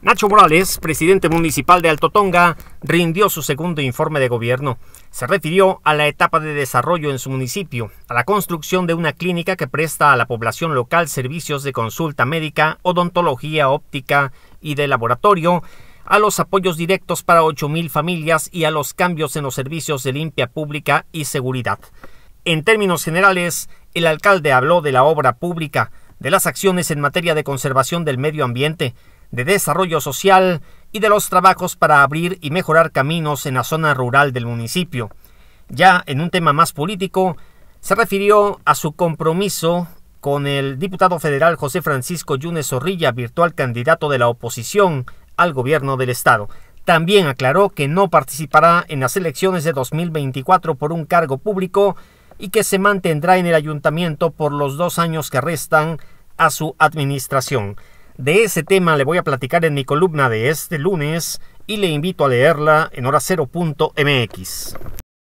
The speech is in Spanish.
Nacho Morales, presidente municipal de Alto Tonga, rindió su segundo informe de gobierno. Se refirió a la etapa de desarrollo en su municipio, a la construcción de una clínica que presta a la población local servicios de consulta médica, odontología óptica y de laboratorio, a los apoyos directos para 8.000 familias y a los cambios en los servicios de limpia pública y seguridad. En términos generales, el alcalde habló de la obra pública, de las acciones en materia de conservación del medio ambiente, de desarrollo social y de los trabajos para abrir y mejorar caminos en la zona rural del municipio. Ya en un tema más político, se refirió a su compromiso con el diputado federal José Francisco Yunes Zorrilla, virtual candidato de la oposición al gobierno del Estado. También aclaró que no participará en las elecciones de 2024 por un cargo público y que se mantendrá en el ayuntamiento por los dos años que restan a su administración. De ese tema le voy a platicar en mi columna de este lunes y le invito a leerla en hora